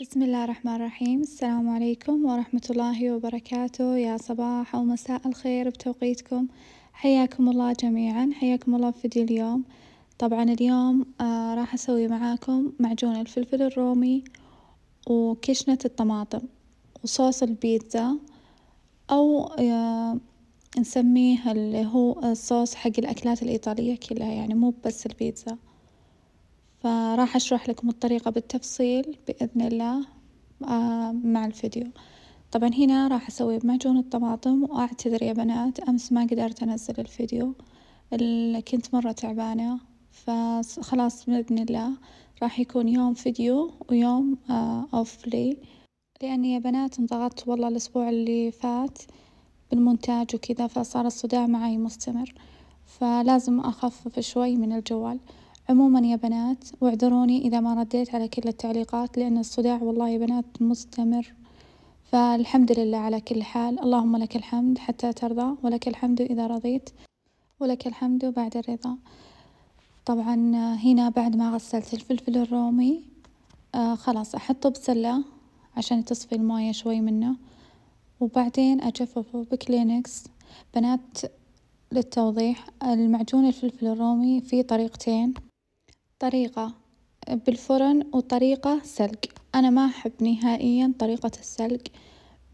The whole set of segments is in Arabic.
بسم الله الرحمن الرحيم السلام عليكم ورحمة الله وبركاته يا صباح أو مساء الخير بتوقيتكم حياكم الله جميعا حياكم الله في فيديو اليوم طبعا اليوم آه راح أسوي معاكم معجون الفلفل الرومي وكشنة الطماطم وصوص البيتزا أو آه نسميه اللي هو الصوص حق الأكلات الإيطالية كلها يعني مو بس البيتزا فراح أشرح لكم الطريقة بالتفصيل بإذن الله آه، مع الفيديو طبعا هنا راح أسوي بمعجون الطماطم وأعتذر يا بنات أمس ما قدرت أنزل الفيديو كنت مرة تعبانة فخلاص بإذن الله راح يكون يوم فيديو ويوم أوف آه، لي لأني يا بنات انضغطت والله الأسبوع اللي فات بالمونتاج وكذا فصار الصداع معي مستمر فلازم أخفف شوي من الجوال عموما يا بنات واعذروني إذا ما رديت على كل التعليقات لأن الصداع والله يا بنات مستمر فالحمد لله على كل حال اللهم لك الحمد حتى ترضى ولك الحمد إذا رضيت ولك الحمد بعد الرضا طبعا هنا بعد ما غسلت الفلفل الرومي آه خلاص أحطه بسلة عشان تصفي الماية شوي منه وبعدين أجففه بكلينكس بنات للتوضيح المعجون الفلفل الرومي فيه طريقتين طريقة بالفرن وطريقة سلق، أنا ما أحب نهائيا طريقة السلق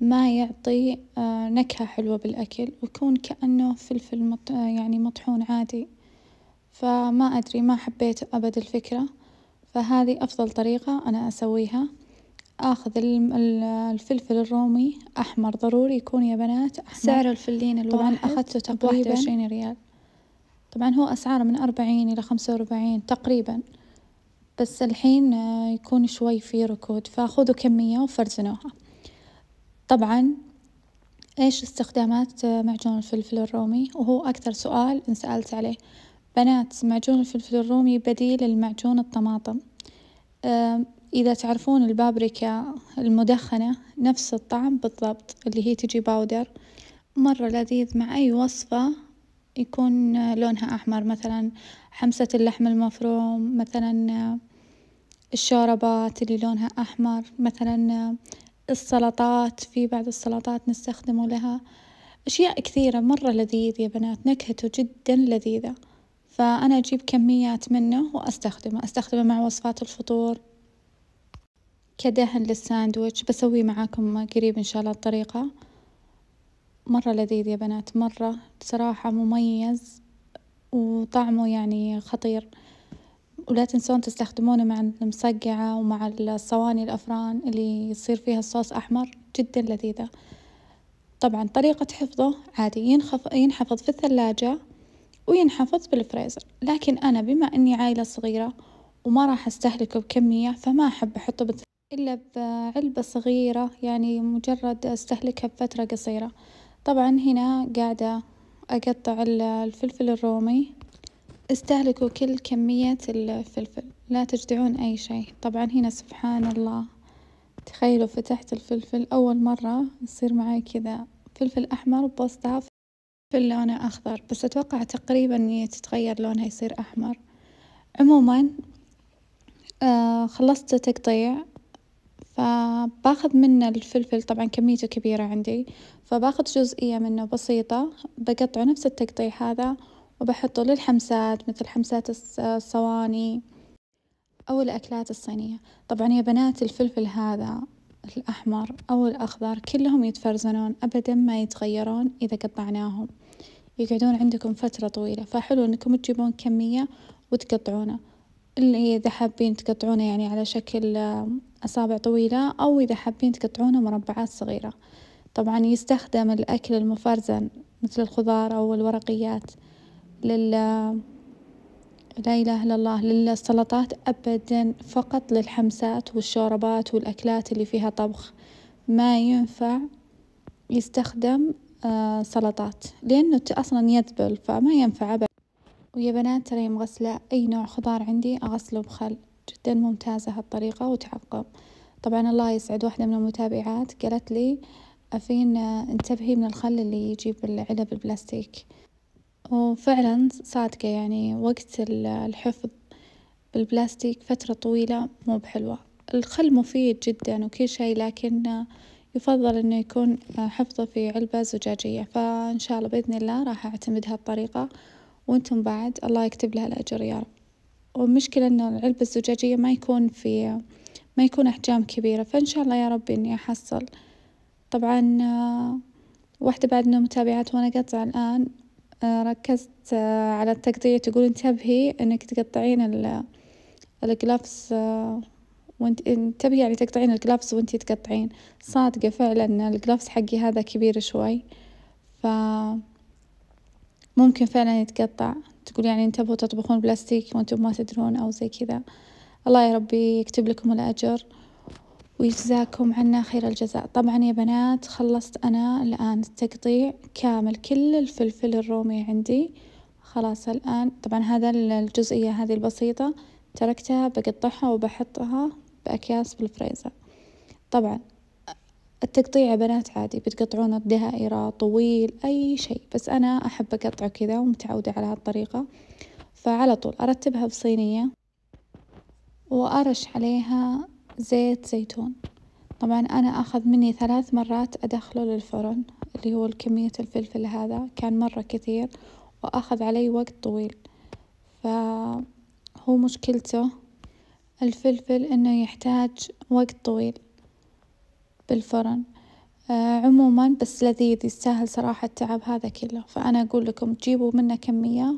ما يعطي آه، نكهة حلوة بالأكل ويكون كأنه فلفل مط- آه، يعني مطحون عادي، فما أدري ما حبيت أبد الفكرة، فهذي أفضل طريقة أنا أسويها، آخذ ال- ال- الفلفل الرومي أحمر ضروري يكون يا بنات أحمر، سعر الفلين الواحد طبعا أخذته تقريبا واحد وعشرين ريال. طبعا هو أسعاره من أربعين إلى خمسة وأربعين تقريبا بس الحين آه، يكون شوي في ركود فخذوا كمية وفرزنوها طبعا إيش استخدامات آه، معجون الفلفل الرومي وهو أكثر سؤال انسألت عليه بنات معجون الفلفل الرومي بديل لمعجون الطماطم آه، إذا تعرفون البابريكا المدخنة نفس الطعم بالضبط اللي هي تجي باودر مرة لذيذ مع أي وصفة يكون لونها أحمر مثلا حمسة اللحم المفروم مثلا الشوربات اللي لونها أحمر مثلا السلطات في بعض السلطات نستخدمه لها أشياء كثيرة مرة لذيذ يا بنات نكهته جدا لذيذة فأنا أجيب كميات منه وأستخدمه أستخدمه مع وصفات الفطور كدهن للساندويتش بسويه معاكم قريب إن شاء الله الطريقة مرة لذيذ يا بنات مرة بصراحة مميز وطعمه يعني خطير ولا تنسون تستخدمونه مع المسقعة ومع الصواني الأفران اللي يصير فيها الصوص أحمر جدا لذيذة طبعا طريقة حفظه عادي ينخف ينحفظ في الثلاجة وينحفظ بالفريزر لكن أنا بما أني عائلة صغيرة وما راح أستهلكه بكمية فما أحب أحطه بالثلاجة إلا بعلبة صغيرة يعني مجرد أستهلكها بفترة قصيرة طبعا هنا قاعدة أقطع الفلفل الرومي استهلكوا كل كمية الفلفل لا تجدعون أي شيء طبعا هنا سبحان الله تخيلوا فتحت الفلفل أول مرة يصير معي كذا فلفل أحمر بوسطها فلفل لونه أخضر بس أتوقع تقريبا تتغير لونها يصير أحمر عموما آه خلصت تقطيع فباخذ منه الفلفل طبعا كميته كبيرة عندي فباخذ جزئية منه بسيطة بقطع نفس التقطيع هذا وبحطه للحمسات مثل حمسات الصواني أو الأكلات الصينية طبعا يا بنات الفلفل هذا الأحمر أو الأخضر كلهم يتفرزنون أبدا ما يتغيرون إذا قطعناهم يقعدون عندكم فترة طويلة فحلو إنكم تجيبون كمية وتقطعونه اللي إذا حابين تقطعونه يعني على شكل أصابع طويلة أو إذا حابين تقطعونه مربعات صغيرة طبعا يستخدم الأكل المفرزن مثل الخضار أو الورقيات لل لا إله إلا الله للسلطات أبدا فقط للحمسات والشوربات والأكلات اللي فيها طبخ ما ينفع يستخدم آه، سلطات لأنه أصلا يذبل فما ينفع أبدا ويا بنات ترى يوم غسلة أي نوع خضار عندي أغسله بخل جدا ممتازة هالطريقة وتعقم طبعا الله يسعد واحدة من المتابعات قالت لي أفين آه، انتبهي من الخل اللي يجي بالعلب البلاستيك وفعلا صادقة يعني وقت الحفظ بالبلاستيك فترة طويلة مو بحلوة الخل مفيد جدا وكل شيء لكن آه، يفضل انه يكون آه، حفظه في علبة زجاجية فان شاء الله بإذن الله راح اعتمد هالطريقة وانتم بعد الله يكتب لها الأجر يا رب والمشكلة إن العلبة الزجاجية ما يكون في ما يكون أحجام كبيرة فإن شاء الله يا رب إني أحصل طبعا آه، واحدة بعد من متابعات وأنا قطع الآن آه، ركزت آه، على التقطيع تقول انتبهي إنك تقطعين الجلافز وانت انتبهي يعني تقطعين الجلافز وانتي تقطعين صادقة فعلا الجلافز حقي هذا كبير شوي ف ممكن فعلا يتقطع تقول يعني انتبهوا تطبخون بلاستيك وانتم ما تدرون أو زي كذا الله يا ربي يكتب لكم الأجر ويجزاكم عنا خير الجزاء طبعا يا بنات خلصت أنا الآن التقطيع كامل كل الفلفل الرومي عندي خلاص الآن طبعا هذا الجزئية هذه البسيطة تركتها بقطعها وبحطها بأكياس بالفريزر طبعا التقطيع يا بنات عادي بتقطعون بدائرة طويل أي شيء بس أنا أحب أقطع كذا ومتعودة على هالطريقة فعلى طول أرتبها بصينية وأرش عليها زيت زيتون طبعا أنا أخذ مني ثلاث مرات أدخله للفرن اللي هو كمية الفلفل هذا كان مرة كثير وأخذ علي وقت طويل فهو مشكلته الفلفل إنه يحتاج وقت طويل بالفرن آه عموما بس لذيذ يستاهل صراحة التعب هذا كله فأنا أقول لكم جيبوا منه كمية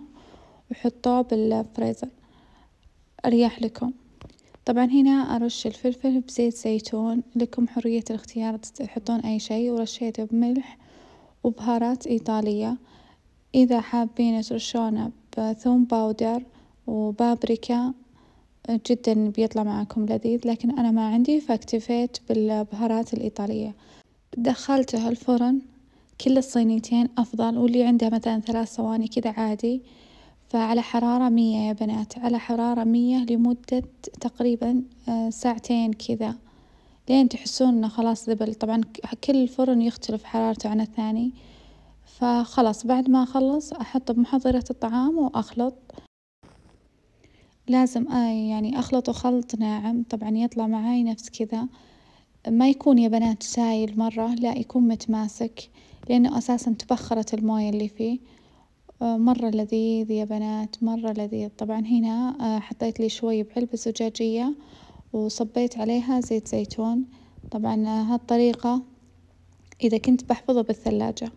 وحطوه بالفريزر أريح لكم طبعا هنا أرش الفلفل بزيت زيتون لكم حرية الاختيار تحطون أي شيء ورشيته بملح وبهارات إيطالية إذا حابين ترشونه بثوم باودر وبابريكا جدا بيطلع معاكم لذيذ لكن أنا ما عندي فاكتفيت بالبهارات الإيطالية دخلته الفرن كل الصينيتين أفضل واللي عنده مثلا ثلاث صواني كذا عادي فعلى حرارة مية يا بنات على حرارة مية لمدة تقريبا آه، ساعتين كذا لين تحسون انه خلاص ذبل طبعا كل فرن يختلف حرارته عن الثاني فخلاص بعد ما أخلص أحطه بمحضرة الطعام وأخلط لازم آه، يعني أخلطه خلط ناعم طبعًا يطلع معاي نفس كذا، ما يكون يا بنات سايل مرة لأ يكون متماسك لأنه أساسًا تبخرت الموية اللي فيه، آه، مرة لذيذ يا بنات مرة لذيذ، طبعًا هنا آه، حطيت لي شوي بعلبة زجاجية وصبيت عليها زيت زيتون، طبعًا هالطريقة إذا كنت بحفظه بالثلاجة،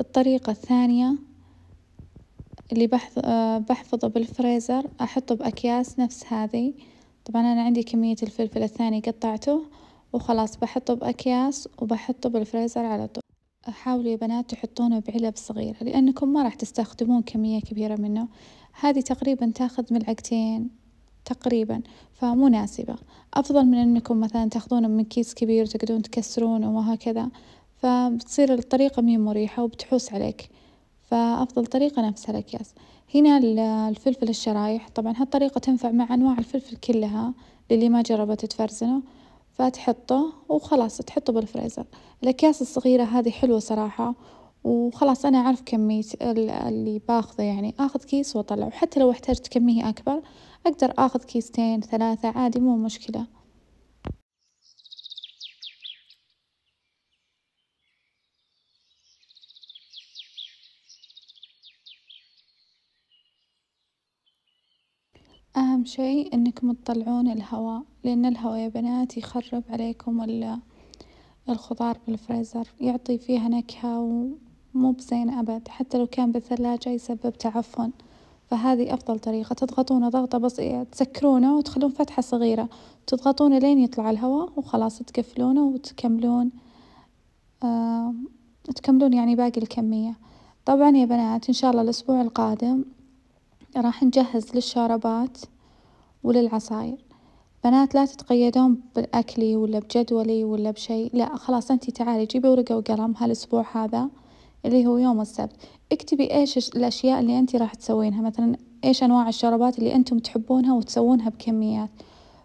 الطريقة الثانية. اللي بحظ آه، بحفظه بالفريزر أحطه بأكياس نفس هذي طبعا أنا عندي كمية الفلفل الثاني قطعته وخلاص بحطه بأكياس وبحطه بالفريزر على طول حاولوا يا بنات تحطونه بعلب صغيرة لأنكم ما راح تستخدمون كمية كبيرة منه هذه تقريبا تاخذ ملعقتين تقريبا فمناسبة أفضل من أنكم مثلا تاخذونه من كيس كبير تقدرون تكسرونه وهكذا فبتصير الطريقة مي مريحة وبتحوس عليك فأفضل طريقة نفس الأكياس هنا الفلفل الشرايح طبعا هالطريقة تنفع مع أنواع الفلفل كلها للي ما جربت تفرزنه فتحطه وخلاص تحطه بالفريزر الأكياس الصغيرة هذه حلوة صراحة وخلاص أنا أعرف كمية اللي باخذه يعني أخذ كيس وأطلع وحتى لو احتجت كمية أكبر أقدر أخذ كيستين ثلاثة عادي مو مشكلة شي انكم تطلعون الهواء لأن الهوا يا بنات يخرب عليكم ال- الخضار بالفريزر يعطي فيها نكهة ومو بزين أبد حتى لو كان بالثلاجة يسبب تعفن فهذي أفضل طريقة تضغطون ضغطة بسيطة تسكرونه وتخلون فتحة صغيرة تضغطون لين يطلع الهوا وخلاص تقفلونه وتكملون آه، تكملون يعني باقي الكمية طبعا يا بنات إن شاء الله الأسبوع القادم راح نجهز للشاربات وللعصاير بنات لا تتقيدون بأكلي ولا بجدولي ولا بشيء لا خلاص أنتي تعالي جيبي ورقة وقلم هالأسبوع هذا اللي هو يوم السبت اكتبي ايش الأشياء اللي أنتي راح تسوينها مثلا ايش أنواع الشربات اللي أنتم تحبونها وتسوونها بكميات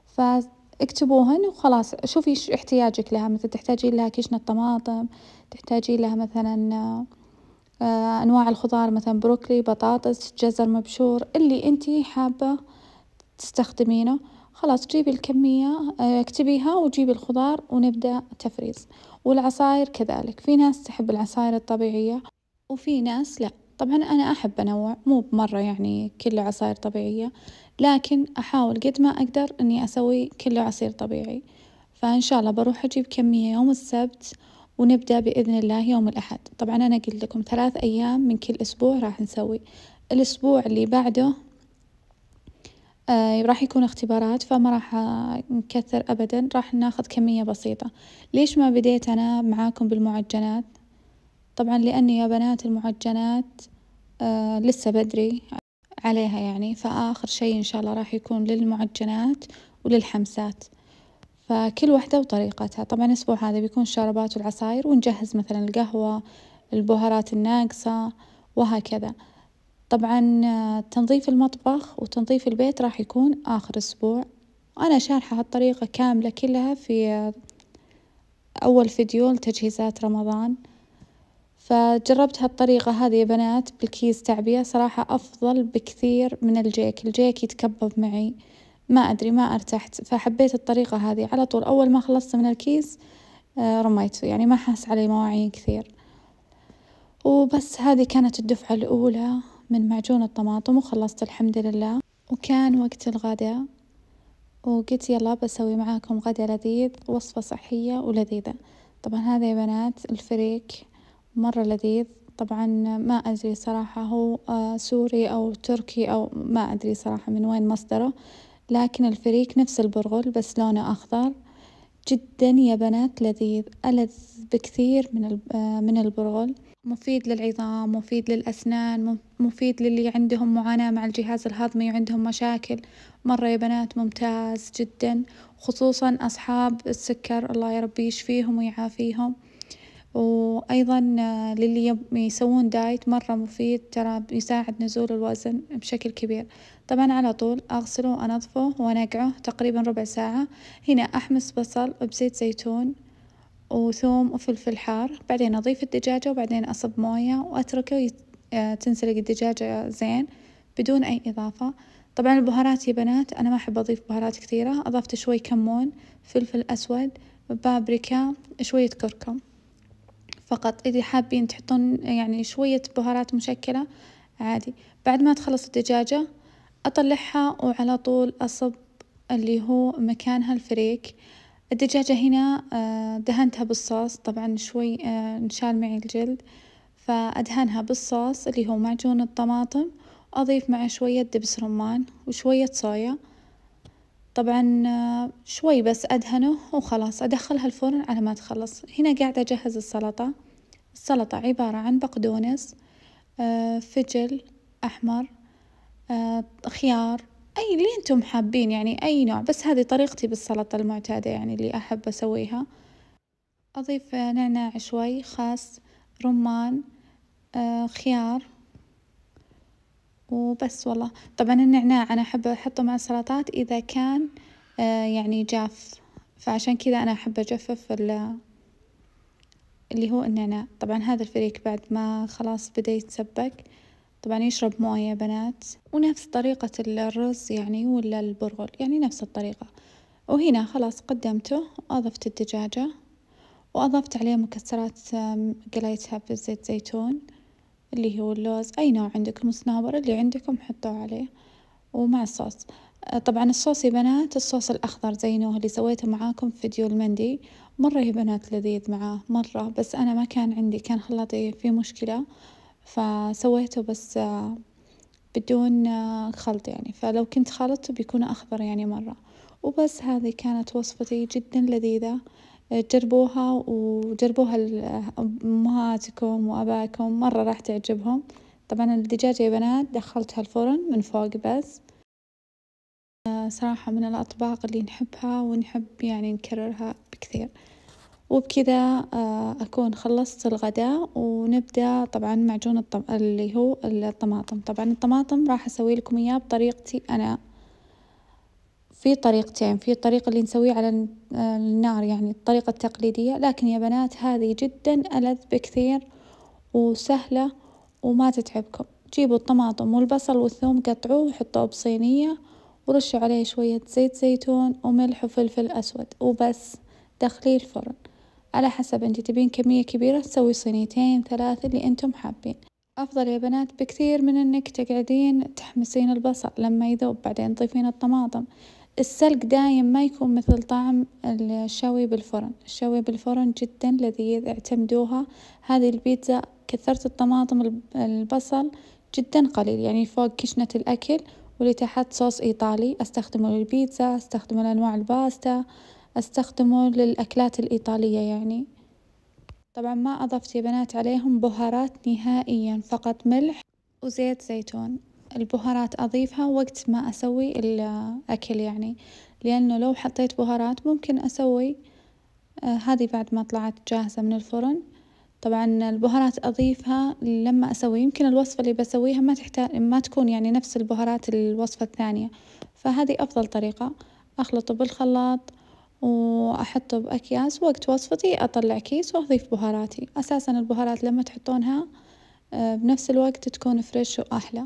فاكتبوهن وخلاص شوفي احتياجك لها مثلا تحتاجين لها كشنة طماطم تحتاجين لها مثلا آه، أنواع الخضار مثلا بروكلي بطاطس جزر مبشور اللي أنتي حابة تستخدمينه خلاص جيبي الكمية آه، اكتبيها وجيبي الخضار ونبدأ تفريز والعصاير كذلك في ناس تحب العصاير الطبيعية وفي ناس لا طبعا أنا أحب أنوع مو بمرة يعني كله عصاير طبيعية لكن أحاول قد ما أقدر أني أسوي كله عصير طبيعي فإن شاء الله بروح أجيب كمية يوم السبت ونبدأ بإذن الله يوم الأحد طبعا أنا قلت لكم ثلاث أيام من كل أسبوع راح نسوي الأسبوع اللي بعده آه، راح يكون اختبارات فما راح نكثر أبدا راح ناخذ كمية بسيطة ليش ما بديت أنا معاكم بالمعجنات طبعا لأني يا بنات المعجنات آه لسه بدري عليها يعني فآخر شي إن شاء الله راح يكون للمعجنات وللحمسات فكل وحده وطريقتها طبعا الأسبوع هذا بيكون الشربات والعصاير ونجهز مثلا القهوة البهارات الناقصة وهكذا طبعا آه، تنظيف المطبخ وتنظيف البيت راح يكون آخر أسبوع وأنا شارحة هالطريقة كاملة كلها في آه، أول فيديو لتجهيزات رمضان فجربت هالطريقة هذه يا بنات بالكيس تعبية صراحة أفضل بكثير من الجيك الجيك يتكبب معي ما أدري ما ارتحت فحبيت الطريقة هذه على طول أول ما خلصت من الكيس آه، رميته يعني ما حاس علي مواعين كثير وبس هذه كانت الدفعة الأولى من معجون الطماطم وخلصت الحمد لله وكان وقت الغداء وقلت يلا بسوي معاكم غدا لذيذ وصفة صحية ولذيذة طبعا هذا يا بنات الفريك مرة لذيذ طبعا ما أدري صراحة هو آه، سوري أو تركي أو ما أدري صراحة من وين مصدره لكن الفريك نفس البرغل بس لونه أخضر جدا يا بنات لذيذ ألذ بكثير من آه، من البرغل مفيد للعظام مفيد للأسنان مفيد للي عندهم معاناة مع الجهاز الهضمي وعندهم مشاكل مرة يا بنات ممتاز جدا خصوصا أصحاب السكر الله يربي يشفيهم ويعافيهم وأيضا للي يسوون دايت مرة مفيد ترى بيساعد نزول الوزن بشكل كبير طبعا على طول أغسله وأنظفه وأنقعه تقريبا ربع ساعة هنا أحمس بصل بزيت زيتون وثوم وفلفل حار بعدين أضيف الدجاجة وبعدين أصب موية وأتركه آه، تنسلق الدجاجة زين بدون أي إضافة طبعا البهارات يا بنات أنا ما أحب أضيف بهارات كثيرة أضفت شوي كمون فلفل أسود بابريكا شوية كركم فقط إذا حابين تحطون يعني شوية بهارات مشكلة عادي بعد ما تخلص الدجاجة أطلعها وعلى طول أصب اللي هو مكانها الفريك الدجاجة هنا آه، دهنتها بالصوص طبعا شوي آه، انشال معي الجلد فأدهنها بالصوص اللي هو معجون الطماطم أضيف معه شوية دبس رمان وشوية صويا طبعا آه، شوي بس أدهنه وخلاص أدخلها الفرن على ما تخلص هنا قاعدة أجهز السلطة السلطة عبارة عن بقدونس فجل أحمر خيار أي اللي أنتم حابين يعني أي نوع بس هذه طريقتي بالسلطة المعتادة يعني اللي أحب أسويها أضيف نعناع شوي خس رمان آه، خيار وبس والله طبعا النعناع أنا أحب أحطه مع السلطات إذا كان آه، يعني جاف فعشان كذا أنا أحب أجفف اللي هو النعناع طبعا هذا الفريك بعد ما خلاص بدأ يتسبك طبعا يشرب موية يا بنات ونفس طريقة الرز يعني ولا البرغل يعني نفس الطريقة وهنا خلاص قدمته وأضفت الدجاجة وأضفت عليه مكسرات قليتها في زيت زيتون اللي هو اللوز أي نوع عندكم صنابر اللي عندكم حطوه عليه ومع الصوص آه، طبعا الصوص يا بنات الصوص الأخضر زينوه اللي سويته معاكم في فيديو المندي مرة يا بنات لذيذ معاه مرة بس أنا ما كان عندي كان خلاطي فيه مشكلة فسويته بس آه، بدون آه، خلط يعني فلو كنت خلطته بيكون أخضر يعني مرة وبس هذه كانت وصفتي جدا لذيذة آه، جربوها وجربوها أمهاتكم وأباكم مرة راح تعجبهم طبعا الدجاجة يا بنات دخلتها الفرن من فوق بس صراحة من الأطباق اللي نحبها ونحب يعني نكررها بكثير وبكذا آه، أكون خلصت الغداء ونبدأ طبعا معجون الطم... اللي هو الطماطم طبعا الطماطم راح أسوي لكم إياه بطريقتي أنا في طريقتين في الطريقة اللي نسويه على آه، النار يعني الطريقة التقليدية لكن يا بنات هذه جدا ألذ بكثير وسهلة وما تتعبكم جيبوا الطماطم والبصل والثوم قطعوه وحطوه بصينية ورشوا عليه شوية زيت زيتون وملح وفلفل أسود وبس دخليه الفرن على حسب انت تبين كمية كبيرة تسوي صينيتين ثلاثة اللي انتم حابين أفضل يا بنات بكثير من إنك تقعدين تحمسين البصل لما يذوب بعدين تضيفين الطماطم السلق دايم ما يكون مثل طعم الشوي بالفرن الشوي بالفرن جدا لذيذ اعتمدوها هذه البيتزا كثرت الطماطم البصل جدا قليل يعني فوق كشنة الأكل واللي تحت صوص إيطالي أستخدمه للبيتزا أستخدمه لأنواع الباستا أستخدمه للأكلات الإيطالية يعني طبعا ما أضفت يا بنات عليهم بهارات نهائيا فقط ملح وزيت زيتون البهارات أضيفها وقت ما أسوي الأكل يعني لأنه لو حطيت بهارات ممكن أسوي آه هذه بعد ما طلعت جاهزة من الفرن طبعا البهارات أضيفها لما أسوي يمكن الوصفة اللي بسويها ما تحتاج ما تكون يعني نفس البهارات الوصفة الثانية فهذه أفضل طريقة أخلطه بالخلاط وأحطه بأكياس وقت وصفتي أطلع كيس وأضيف بهاراتي أساسا البهارات لما تحطونها آه، بنفس الوقت تكون فريش وأحلى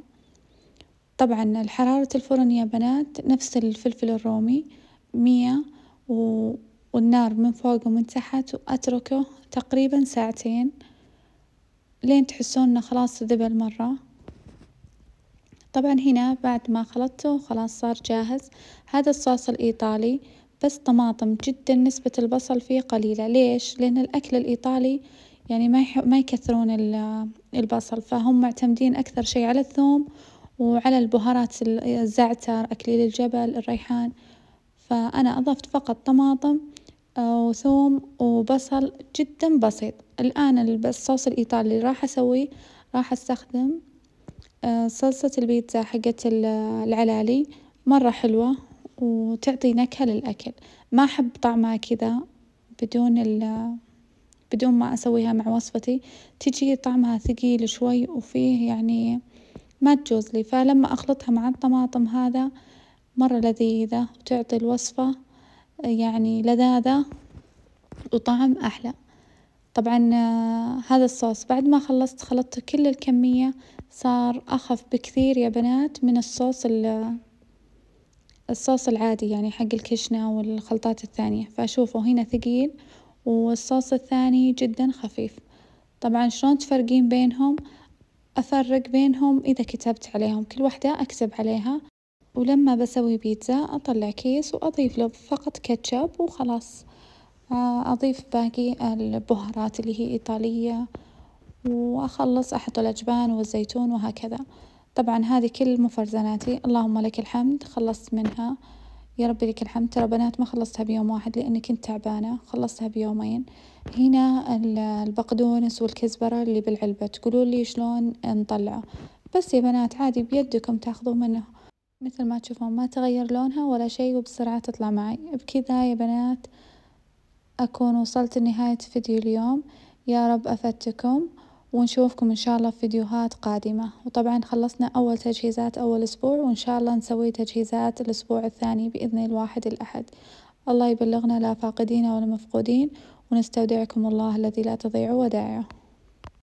طبعا حرارة الفرن يا بنات نفس الفلفل الرومي مية و... والنار من فوق ومن تحت وأتركه تقريبا ساعتين لين تحسون انه خلاص ذبل مرة طبعا هنا بعد ما خلطته خلاص صار جاهز هذا الصوص الإيطالي بس طماطم جدا نسبة البصل فيه قليلة ليش؟ لأن الأكل الإيطالي يعني ما يح... ما يكثرون البصل فهم معتمدين أكثر شي على الثوم وعلى البهارات الزعتر أكليل الجبل الريحان فأنا أضفت فقط طماطم آه، وثوم وبصل جدا بسيط الآن الصوص الإيطالي اللي راح أسويه راح أستخدم آه، صلصة البيتزا حقت العلالي مرة حلوة وتعطي نكهة للأكل ما أحب طعمها كذا بدون ال بدون ما أسويها مع وصفتي تجي طعمها ثقيل شوي وفيه يعني ما تجوز لي فلما أخلطها مع الطماطم هذا مرة لذيذة وتعطي الوصفة يعني لذاذة وطعم أحلى طبعا هذا الصوص بعد ما خلصت خلطت كل الكمية صار أخف بكثير يا بنات من الصوص اللي الصوص العادي يعني حق الكشنة والخلطات الثانية فأشوفه هنا ثقيل والصوص الثاني جدا خفيف طبعا شلون تفرقين بينهم أفرق بينهم إذا كتبت عليهم كل واحدة أكتب عليها ولما بسوي بيتزا أطلع كيس وأضيف له فقط كاتشب وخلاص آه، أضيف باقي البهارات اللي هي إيطالية وأخلص أحط الأجبان والزيتون وهكذا طبعا هذه كل مفرزناتي اللهم لك الحمد خلصت منها يا ربي لك الحمد ترى بنات ما خلصتها بيوم واحد لأني كنت تعبانة خلصتها بيومين هنا البقدونس والكزبرة اللي بالعلبة تقولوا لي شلون نطلعه بس يا بنات عادي بيدكم تاخذوا منه مثل ما تشوفون ما تغير لونها ولا شيء وبسرعة تطلع معي بكذا يا بنات أكون وصلت لنهاية فيديو اليوم يا رب أفدتكم ونشوفكم إن شاء الله في فيديوهات قادمة وطبعا خلصنا أول تجهيزات أول أسبوع وإن شاء الله نسوي تجهيزات الأسبوع الثاني بإذن الواحد الأحد الله يبلغنا لا فاقدين ولا مفقودين ونستودعكم الله الذي لا تضيع ودائعه